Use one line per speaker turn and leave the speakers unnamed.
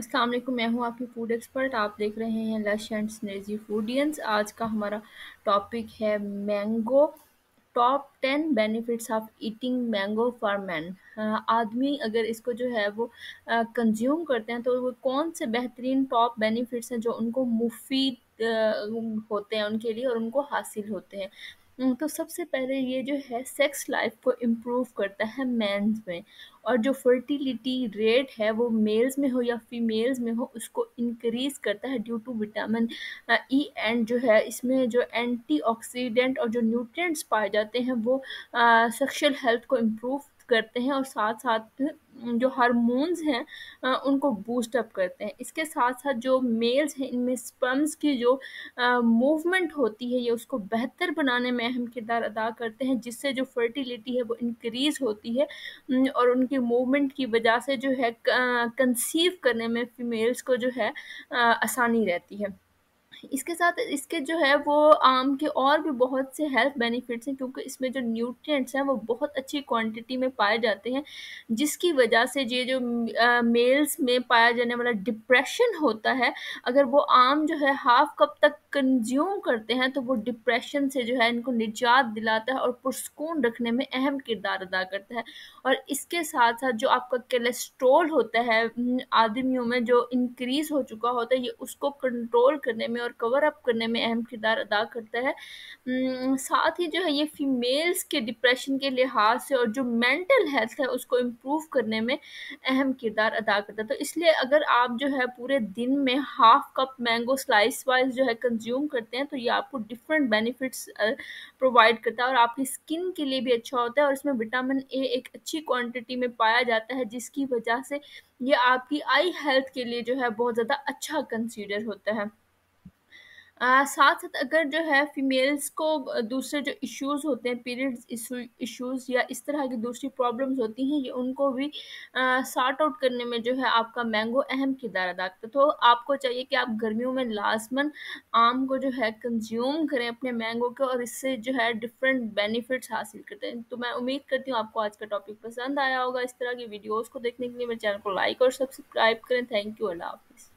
असलम मैं हूँ आपकी फूड एक्सपर्ट आप देख रहे हैं लश एंड स्नेजी फूडियंस आज का हमारा टॉपिक है mango top ten benefits of eating mango for man आदमी अगर इसको जो है वो कंज्यूम करते हैं तो वो कौन से बेहतरीन टॉप बेनिफिट्स हैं जो उनको मुफीद होते हैं उनके लिए और उनको हासिल होते हैं तो सबसे पहले ये जो है सेक्स लाइफ को इम्प्रूव करता है मेंस में और जो फर्टिलिटी रेट है वो मेल्स में हो या फीमेल्स में हो उसको इंक्रीज करता है due to vitamin E and जो है इसमें जो एंटीऑक्सीडेंट और जो न्यूट्रिएंट्स पाए जाते हैं वो सेक्सुअल हेल्थ को इम्प्रूव करते हैं और साथ साथ जो हारमोन्स हैं उनको बूस्ट अप करते हैं इसके साथ साथ जो मेल्स हैं इनमें स्पर्म्स की जो मूवमेंट होती है ये उसको बेहतर बनाने में अहम किरदार अदा करते हैं जिससे जो फर्टिलिटी है वो इंक्रीज होती है और उनकी मूवमेंट की वजह से जो है कंसीव करने में फीमेल्स को जो है आसानी रहती है इसके साथ इसके जो है वो आम के और भी बहुत से हेल्थ बेनिफिट्स हैं क्योंकि इसमें जो न्यूट्रिएंट्स हैं वो बहुत अच्छी क्वांटिटी में पाए जाते हैं जिसकी वजह से ये जो मेल्स में पाया जाने वाला डिप्रेशन होता है अगर वो आम जो है हाफ कप तक कंज्यूम करते हैं तो वो डिप्रेशन से जो है इनको निजात दिलाता है और पुरस्कून रखने में अहम किरदार अदा करता है और इसके साथ साथ जो आपका कोलेस्ट्रोल होता है आदमियों में जो इंक्रीज हो चुका होता है ये उसको कंट्रोल करने में और कवर अप करने में अहम किरदार अदा करता है साथ ही जो है ये फीमेल्स के डिप्रेशन के लिहाज से और जो मेंटल हेल्थ है उसको इम्प्रूव करने में अहम किरदार अदा करता है तो इसलिए अगर आप जो है पूरे दिन में half cup mango slice wise जो है कंज्यूम करते हैं तो ये आपको डिफरेंट बेनिफिट्स प्रोवाइड करता है और आपकी स्किन के लिए भी अच्छा होता है और इसमें विटामिन ए एक अच्छी क्वांटिटी में पाया जाता है जिसकी वजह से ये आपकी आई हेल्थ के लिए जो है बहुत ज़्यादा अच्छा कंसीडर होता है आ, साथ साथ अगर जो है फीमेल्स को दूसरे जो इश्यूज होते हैं पीरियड्स इश्यूज या इस तरह की दूसरी प्रॉब्लम्स होती हैं ये उनको भी सॉर्ट आउट करने में जो है आपका मैंगो अहम किरदार अदा करता है तो आपको चाहिए कि आप गर्मियों में लाजमन आम को जो है कंज्यूम करें अपने मैंगो के और इससे जो है डिफरेंट बेनिफिट्स हासिल करते हैं तो मैं उम्मीद करती हूँ आपको आज का टॉपिक पसंद आया होगा इस तरह की वीडियोज़ को देखने के लिए मेरे चैनल को लाइक और सब्सक्राइब करें थैंक यू अल्लाह हाफिज़